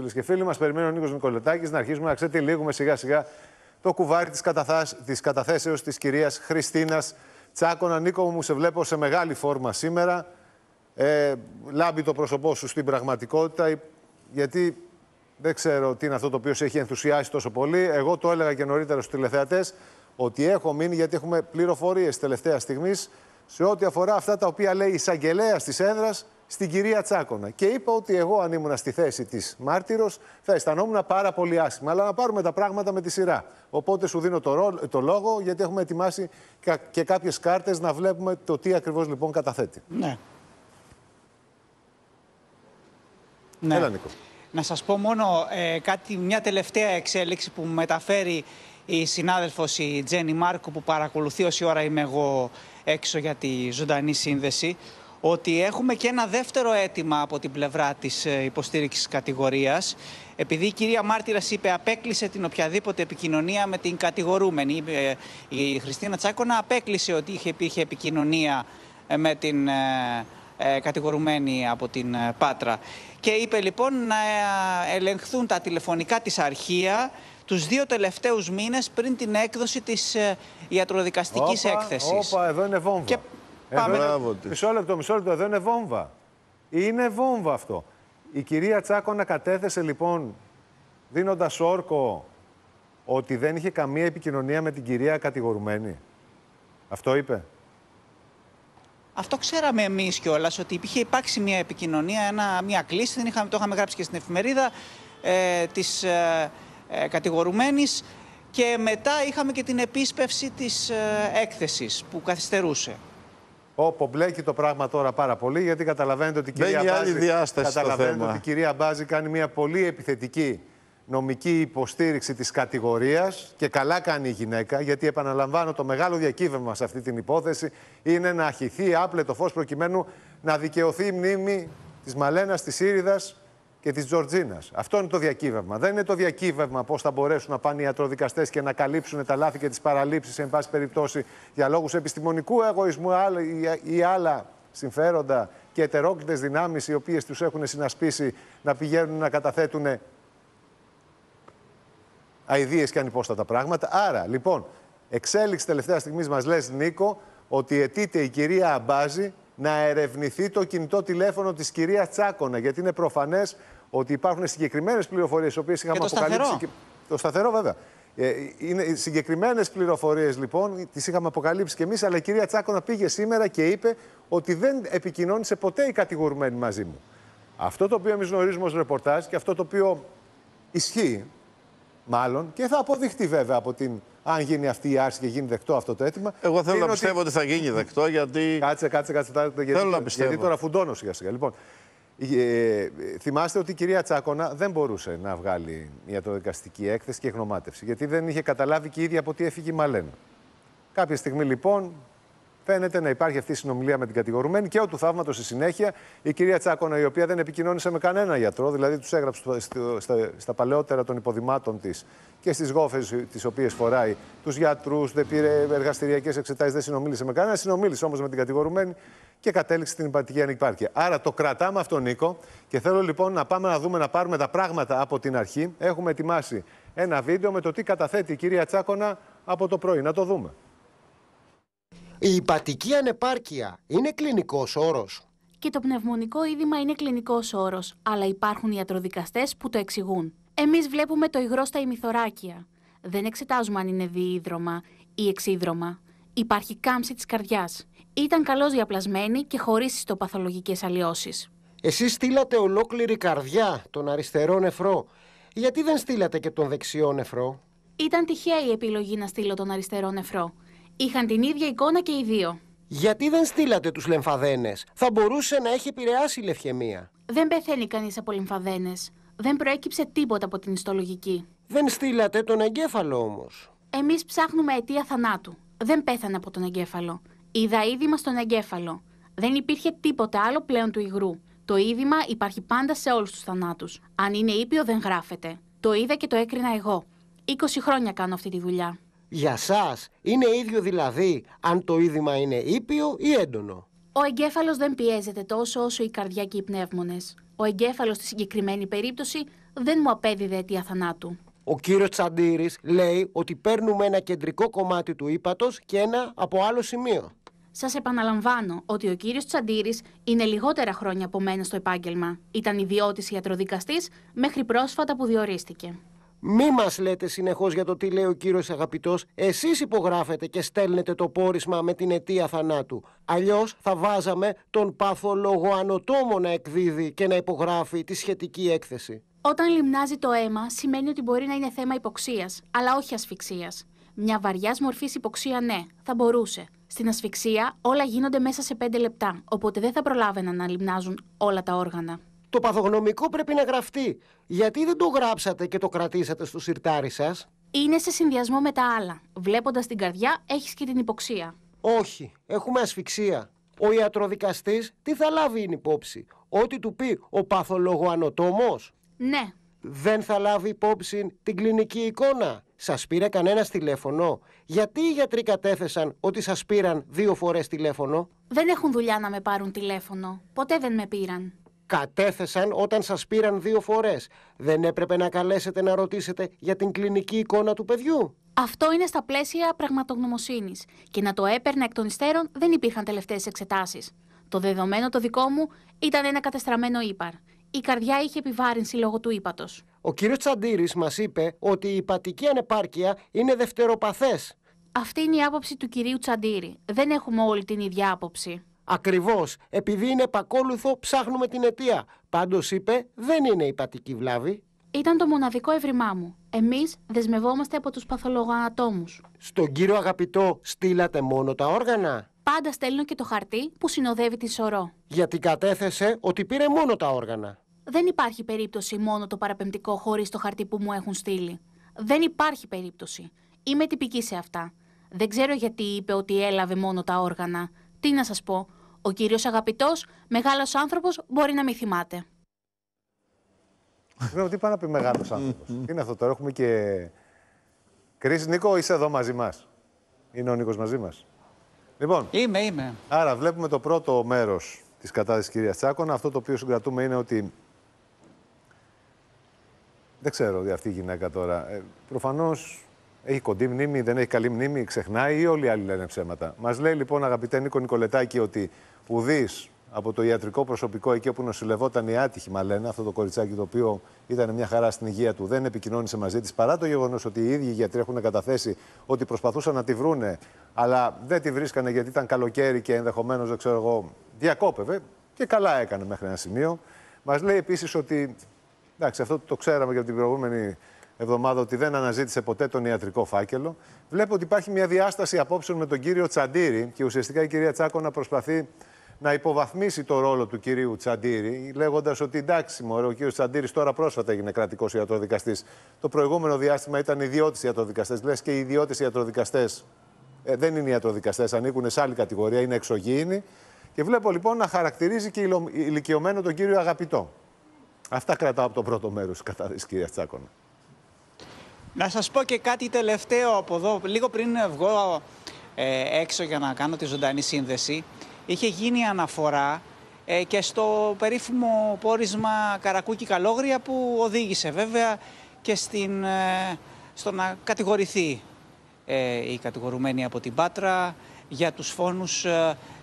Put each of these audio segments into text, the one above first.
Φίλες και φίλοι, μας περιμένει ο Νίκος Νικολετάκης να αρχίσουμε να ξετυλίγουμε σιγά-σιγά το κουβάρι της καταθέσεως καταθέσεως της κυρίας Χριστίνας Τσάκονα. Νίκο, μου σε βλέπω σε μεγάλη φόρμα σήμερα. Ε, λάμπει το πρόσωπό σου στην πραγματικότητα, γιατί δεν ξέρω τι είναι αυτό το οποίο σε έχει ενθουσιάσει τόσο πολύ. Εγώ το έλεγα και νωρίτερα στους τηλεθεατές ότι έχω μείνει γιατί έχουμε πληροφορίες τελευταία στιγμής σε ό,τι αφορά αυτά τα οποία λέει η εισαγγελέα της έδρας στην κυρία Τσάκονα. Και είπα ότι εγώ, αν ήμουν στη θέση της μάρτυρος θα αισθανόμουν πάρα πολύ άσχημα. Αλλά να πάρουμε τα πράγματα με τη σειρά. Οπότε σου δίνω το, το λόγο, γιατί έχουμε ετοιμάσει και κάποιες κάρτες να βλέπουμε το τι ακριβώς λοιπόν καταθέτει. Ναι. Ναι. Έλα, Νίκο. Να σας πω μόνο ε, κάτι, μια τελευταία εξέλιξη που μεταφέρει η συνάδελφος η Τζένι Μάρκου που παρακολουθεί όση ώρα είμαι εγώ έξω για τη ζωντανή σύνδεση ότι έχουμε και ένα δεύτερο αίτημα από την πλευρά της ε, υποστήριξης κατηγορίας. Επειδή η κυρία Μάρτυρας είπε απέκλεισε την οποιαδήποτε επικοινωνία με την κατηγορούμενη. Ε, η Χριστίνα Τσάκονα απέκλεισε ότι είχε υπήρχε επικοινωνία ε, με την κατηγορουμένη από την Πάτρα. Και είπε λοιπόν να ελεγχθούν τα τηλεφωνικά της αρχεία τους δύο τελευταίους μήνες πριν την έκδοση της ιατροδικαστικής όπα, έκθεσης. εδώ είναι βόμβα. Ε, Μισό λεπτό, μισό λεπτό. Εδώ είναι βόμβα. Είναι βόμβα αυτό. Η κυρία Τσάκονα κατέθεσε λοιπόν, δίνοντας όρκο ότι δεν είχε καμία επικοινωνία με την κυρία κατηγορουμένη. Αυτό είπε. Αυτό ξέραμε εμείς κιόλας, ότι είχε υπάρξει μια επικοινωνία, ένα, μια κλίση. Την το είχαμε γράψει και στην εφημερίδα ε, της ε, ε, κατηγορουμένης. Και μετά είχαμε και την επίσπευση της ε, έκθεσης που καθυστερούσε. Όπω μπλέκει το πράγμα τώρα πάρα πολύ, γιατί καταλαβαίνετε ότι η κυρία, Μπάζη, καταλαβαίνετε ότι η κυρία Μπάζη κάνει μια πολύ επιθετική νομική υποστήριξη της κατηγορίας και καλά κάνει η γυναίκα, γιατί επαναλαμβάνω το μεγάλο διακύβευμα σε αυτή την υπόθεση είναι να αχυθεί άπλετο φως προκειμένου να δικαιωθεί η μνήμη της Μαλένας, της Ήρυδας και της Τζορτζίνας. Αυτό είναι το διακύβευμα. Δεν είναι το διακύβευμα πώς θα μπορέσουν να πάνε οι ιατροδικαστές και να καλύψουν τα λάθη και τις παραλήψεις, εν πάση περιπτώσει, για λόγους επιστημονικού εγωισμού ή άλλα συμφέροντα και ετερόκλητες δυνάμεις οι οποίες τους έχουν συνασπίσει να πηγαίνουν να καταθέτουν αειδίε και ανυπόστατα πράγματα. Άρα, λοιπόν, εξέλιξη τελευταία στιγμής μας λες, Νίκο, ότι αιτείται η κυρία Αμπάζη να ερευνηθεί το κινητό τηλέφωνο της κυρίας Τσάκονα, γιατί είναι προφανές ότι υπάρχουν συγκεκριμένες πληροφορίες, οι οποίες είχαμε και το αποκαλύψει. Σταθερό. Και... Το σταθερό, βέβαια. Ε, είναι συγκεκριμένες πληροφορίες, λοιπόν, τις είχαμε αποκαλύψει κι εμείς, αλλά η κυρία Τσάκονα πήγε σήμερα και είπε ότι δεν επικοινώνησε ποτέ η κατηγορημένη μαζί μου. Αυτό το οποίο εμείς γνωρίζουμε ως ρεπορτάζ και αυτό το οποίο ισχύει, μάλλον, και θα αποδειχτεί βέβαια από την αν γίνει αυτή η άρση και γίνει δεκτό αυτό το αίτημα. Εγώ θέλω να πιστεύω ότι θα γίνει δεκτό, γιατί. Κάτσε, κάτσε, κάτσε. Γιατί, θέλω να πιστεύω. Γιατί τώρα φουντώνω σιγά-σιγά. Λοιπόν, ε, θυμάστε ότι η κυρία Τσάκονα δεν μπορούσε να βγάλει ιατροδικαστική έκθεση και γνωμάτευση, γιατί δεν είχε καταλάβει και η ίδια από τι έφυγε η Μαλένα. Κάποια στιγμή λοιπόν φαίνεται να υπάρχει αυτή η συνομιλία με την κατηγορουμένη και ο του θαύματος στη συνέχεια η κυρία Τσάκονα, η οποία δεν επικοινώνησε με κανένα γιατρό, δηλαδή τους έγραψε στα, στα παλαιότερα των υποδημάτων της και στις γόφες τις οποίες φοράει τους γιατρούς, δεν πήρε εργαστηριακές εξετάσεις, δεν συνομίλησε με κανένα. Συνομίλησε όμως με την κατηγορουμένη και κατέληξε στην υπατική ανεπάρκεια. Άρα το κρατάμε αυτόν, Νίκο, και θέλω λοιπόν να πάμε να δούμε, να πάρουμε τα πράγματα από την αρχή. Έχουμε ετοιμάσει ένα βίντεο με το τι καταθέτει η κυρία Τσάκονα από το πρωί. Να το δούμε. Η υπατική ανεπάρκεια είναι κλινικός όρος. Και το πνευμονικό είδημα είναι κλινικός όρος, αλλά υπάρχουν ιατροδικαστές που το εξηγούν. Εμείς βλέπουμε το υγρό στα ημιθωράκια. Δεν εξετάζουμε αν είναι διίδρομα ή εξίδρομα. Υπάρχει κάμψη της καρδιάς ήταν καλώς διαπλασμένη και χωρίς ιστοπαθολογικές αλλοιώσεις. Εσείς στείλατε ολόκληρη καρδιά τον αριστερό νεφρό. Γιατί δεν στείλατε και τον δεξιό νεφρό. Ήταν τυχαία η επιλογή να στείλω τον αριστερό νεφρό. Είχαν την ίδια εικόνα και οι δύο. Γιατί δεν στείλατε τους λεμφαδένες. Θα μπορούσε να έχει επηρεάσει η λευχαιμία. Δεν πεθαίνει κανείς από λεμφαδένες. Δεν προέκυψε τίποτα από την ιστολογική. Δεν στείλατε τον εγκέφαλο όμως. Εμείς ψάχνουμε αιτία θανάτου. Δεν πέθανε από τον εγκέφαλο. Είδα είδημα στον εγκέφαλο. Δεν υπήρχε τίποτα άλλο πλέον του υγρού. Το είδημα υπάρχει πάντα σε όλους τους θανάτους. Αν είναι ήπιο, δεν γράφεται. Το είδα και το έκρινα εγώ. 20 χρόνια κάνω αυτή τη δουλειά. Για σας είναι ίδιο δηλαδή αν το είδημα είναι ήπιο ή έντονο. Ο εγκέφαλος δεν πιέζεται τόσο όσο η καρδιά και οι πνεύμονες. Ο εγκέφαλος στη συγκεκριμένη περίπτωση δεν μου απέδιδε αιτία θανάτου. Ο κύριος Τσαντήρης λέει ότι παίρνουμε ένα κεντρικό κομμάτι του ύπατος και ένα από άλλο σημείο. Σας επαναλαμβάνω ότι ο κύριος Τσαντήρης είναι λιγότερα χρόνια από μένα στο επάγγελμα. Ήταν ιδιώτης ιατροδικαστής μέχρι πρόσφατα που διορίστηκε. Μη μας λέτε συνεχώς για το τι λέει ο κύριος Αγαπητός. Εσείς υπογράφετε και στέλνετε το πόρισμα με την αιτία θανάτου. Αλλιώς θα βάζαμε τον παθολογοανοτόμο να εκδίδει και να υπογράφει τη σχετική έκθεση. Όταν λιμνάζει το αίμα, σημαίνει ότι μπορεί να είναι θέμα υποξίας, αλλά όχι ασφυξίας. Μια βαριά μορφή υποξία, ναι, θα μπορούσε. Στην ασφυξία, όλα γίνονται μέσα σε 5 λεπτά, οπότε δεν θα προλάβαιναν να λιμνάζουν όλα τα όργανα. Το παθογνωμικό πρέπει να γραφτεί. Γιατί δεν το γράψατε και το κρατήσατε στο σιρτάρι σας. Είναι σε συνδυασμό με τα άλλα. Βλέποντας την καρδιά, έχεις και την υποξία. Όχι, έχουμε ασφυξία. Ο ιατροδικαστής τι θα λάβει είναι υπόψη. Ό,τι του πει ο παθολογοανοτόμο, ναι. Δεν θα λάβει υπόψη την κλινική εικόνα. Σας πήρε κανένα τηλέφωνο. Γιατί οι γιατροί κατέθεσαν ότι σας πήραν δύο φορές τηλέφωνο. Δεν έχουν δουλειά να με πάρουν τηλέφωνο. Ποτέ δεν με πήραν. Κατέθεσαν όταν σας πήραν δύο φορές. Δεν έπρεπε να καλέσετε να ρωτήσετε για την κλινική εικόνα του παιδιού. Αυτό είναι στα πλαίσια πραγματογνωμοσύνης. Και να το έπαιρνα εκ των υστέρων δεν υπήρχαν τελευταίες εξετάσεις. Το δεδομένο το δικό μου ήταν ένα κατεστραμμένο ύπαρ η καρδιά είχε επιβάρυνση λόγω του ύπατος. Ο κύριος Τσαντήρης μας είπε ότι η υπατική ανεπάρκεια είναι δευτεροπαθές. Αυτή είναι η άποψη του κυρίου Τσαντήρη. Δεν έχουμε όλη την ίδια άποψη. Ακριβώς. Επειδή είναι επακόλουθο, ψάχνουμε την αιτία. Πάντως είπε, δεν είναι υπατική βλάβη. Ήταν το μοναδικό ευρημά μου. Εμείς δεσμευόμαστε από τους παθολογοανατόμους. Στον κύριο αγαπητό, στείλατε μόνο τα όργανα πάντα στέλνω και το χαρτί που συνοδεύει την σωρό. Γιατί κατέθεσε ότι πήρε μόνο τα όργανα. Δεν υπάρχει περίπτωση μόνο το παραπεμπτικό χωρίς το χαρτί που μου έχουν στείλει. Δεν υπάρχει περίπτωση. Είμαι τυπική σε αυτά. Δεν ξέρω γιατί είπε ότι έλαβε μόνο τα όργανα. Τι να σας πω. Ο κύριος αγαπητός, μεγάλος άνθρωπος, μπορεί να μην θυμάται. Συγγνώμη, τι πάει να πει μεγάλος άνθρωπος. Είναι αυτό τώρα, έχουμε και. Κρίση, Νίκο, είσαι εδώ μαζί μας. Είναι ο Νίκος μαζί μας. Λοιπόν, είμαι, είμαι. Άρα, βλέπουμε το πρώτο μέρος της κατάσταση κυρία Τσάκωνα. Αυτό το οποίο συγκρατούμε είναι ότι. Δεν ξέρω για αυτή η γυναίκα τώρα. Ε, Προφανώς έχει κοντή μνήμη, δεν έχει καλή μνήμη, ξεχνάει ή όλοι οι άλλοι λένε ψέματα. Μας λέει λοιπόν, αγαπητέ Νίκο Νικολετάκη, ότι ουδή από το ιατρικό προσωπικό εκεί όπου νοσηλευόταν η άτυχη Μαλένα, αυτό το κοριτσάκι το οποίο ήταν μια χαρά στην υγεία του, δεν επικοινώνησε μαζί της παρά το γεγονός ότι οι ίδιοι οι γιατροί έχουν καταθέσει ότι προσπαθούσαν να τη βρούνε, αλλά δεν τη βρίσκανε γιατί ήταν καλοκαίρι και ενδεχομένως, δεν ξέρω εγώ, διακόπευε. Και καλά έκανε μέχρι ένα σημείο. Μας λέει επίσης ότι. Εντάξει, αυτό το ξέραμε και από την προηγούμενη εβδομάδα ότι δεν αναζήτησε ποτέ τον ιατρικό φάκελο. Βλέπω ότι υπάρχει μια διάσταση απόψεων με τον κύριο Τσαντήρη και ουσιαστικά η κυρία να προσπαθεί να υποβαθμίσει το ρόλο του κυρίου Τσαντήρη, λέγοντας ότι εντάξει, μωρέ, ο κύριος Τσαντήρης τώρα πρόσφατα έγινε κρατικός ιατροδικαστής. Το προηγούμενο διάστημα ήταν ιδιώτης ιατροδικαστές. Λες και οι ιδιώτες ιατροδικαστές ε, δεν είναι ιατροδικαστές, ανήκουν σε άλλη κατηγορία, είναι εξωγήινοι. Και βλέπω λοιπόν να χαρακτηρίζει και ηλικιωμένο τον κύριο Αγαπητό. Αυτά κρατάω από το πρώτο μέρος της κατάδυσης, κυρία Τσάκονα. Να σας πω και κάτι τελευταίο από εδώ. Λίγο πριν βγω ε, έξω για να κάνω τη ζωντανή σύνδεση, είχε γίνει αναφορά ε, και στο περίφημο πόρισμα Καρακούκη-Καλόγρια που οδήγησε βέβαια και στην, ε, στο να κατηγορηθεί ε, η κατηγορουμένη από την Πάτρα για τους φόνους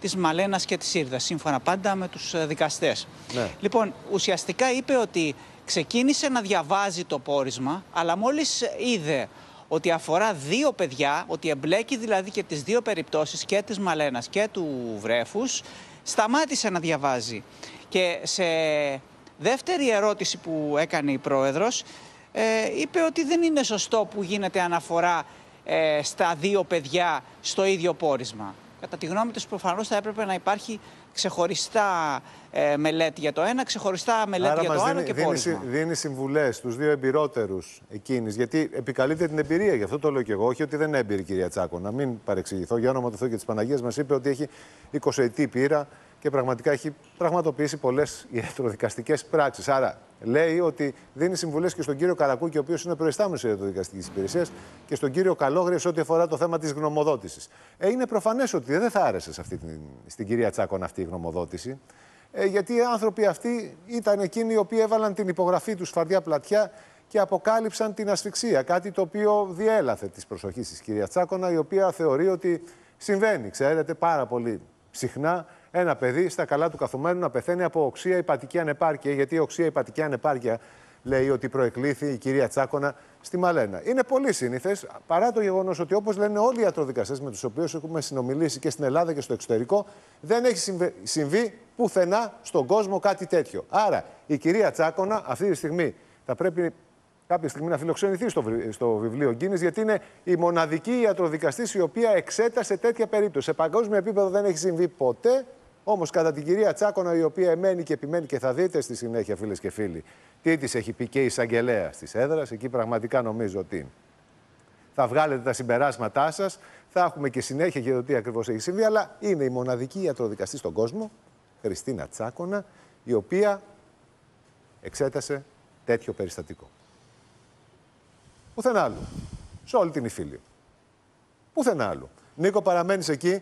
της Μαλένας και της Ήρδας, σύμφωνα πάντα με τους δικαστές. Ναι. Λοιπόν, ουσιαστικά είπε ότι ξεκίνησε να διαβάζει το πόρισμα, αλλά μόλις είδε ότι αφορά δύο παιδιά, ότι εμπλέκει δηλαδή και τις δύο περιπτώσεις και της Μαλένας και του Βρέφους, σταμάτησε να διαβάζει. Και σε δεύτερη ερώτηση που έκανε η Πρόεδρος, ε, είπε ότι δεν είναι σωστό που γίνεται αναφορά ε, στα δύο παιδιά στο ίδιο πόρισμα. Κατά τη γνώμη τους, προφανώς θα έπρεπε να υπάρχει ξεχωριστά ε, μελέτη για το ένα, ξεχωριστά μελέτη για το άλλο και πώ. Δίνει, δίνει, δίνει συμβουλές στους δύο εμπειρότερους εκείνης, γιατί επικαλείται την εμπειρία. Γι' αυτό το λέω και εγώ. Όχι ότι δεν είναι έμπειρη, κυρία Τσάκο, να μην παρεξηγηθώ. Για όνομα του Θεού και της Παναγίας, μας είπε ότι έχει 20 ετή πείρα και πραγματικά έχει πραγματοποιήσει πολλές ιατροδικαστικές πράξεις. Άρα λέει ότι δίνει συμβουλές και στον κύριο Καρακούκη, ο οποίος είναι προϊστάμενος εδώ δικαστικής υπηρεσίας, και στον κύριο Καλόγρε σε ό,τι αφορά το θέμα της γνωμοδότησης. Ε, είναι προφανές ότι δεν θα άρεσε αυτή την, στην κυρία Τσάκων αυτή η γνωμοδότηση. Ε, γιατί οι άνθρωποι αυτοί ήταν εκείνοι οι οποίοι έβαλαν την υπογραφή τους σφαρδιά πλατιά και αποκάλυψαν την ασφυξία. Κάτι το οποίο διέλαθε της προσοχής της κυρίας Τσάκονα η οποία θεωρεί ότι συμβαίνει, ξέρετε, πάρα πολύ συχνά ένα παιδί στα καλά του καθουμένου να πεθαίνει από οξία υπατική ανεπάρκεια. Γιατί η οξία υπατική ανεπάρκεια λέει ότι προεκλήθη η κυρία Τσάκονα στη Μαλένα. Είναι πολύ σύνηθες, παρά το γεγονός ότι όπως λένε όλοι οι ιατροδικαστές με τους οποίους έχουμε συνομιλήσει και στην Ελλάδα και στο εξωτερικό, δεν έχει συμβεί πουθενά στον κόσμο κάτι τέτοιο. Άρα η κυρία Τσάκονα αυτή τη στιγμή θα πρέπει κάποια στιγμή να φιλοξενηθεί στο, στο βιβλίο Γκίνη, γιατί είναι η μοναδική ιατροδικαστής η οποία εξέτασε τέτοια περίπτωση. Σε παγκόσμιο επίπεδο δεν έχει συμβεί ποτέ Όμως, κατά την κυρία Τσάκονα, η οποία εμένει και επιμένει και θα δείτε στη συνέχεια, φίλες και φίλοι, τι της έχει πει και η εισαγγελέα τη έδρας, εκεί πραγματικά νομίζω ότι θα βγάλετε τα συμπεράσματά σας. Θα έχουμε και συνέχεια για το τι ακριβώς έχει συμβεί. Αλλά είναι η μοναδική ιατροδικαστή στον κόσμο, Χριστίνα Τσάκονα, η οποία εξέτασε τέτοιο περιστατικό. Πουθενά άλλου. Σε όλη την Ιφίλιο. Πουθενά άλλου. Νίκο, παραμένεις εκεί.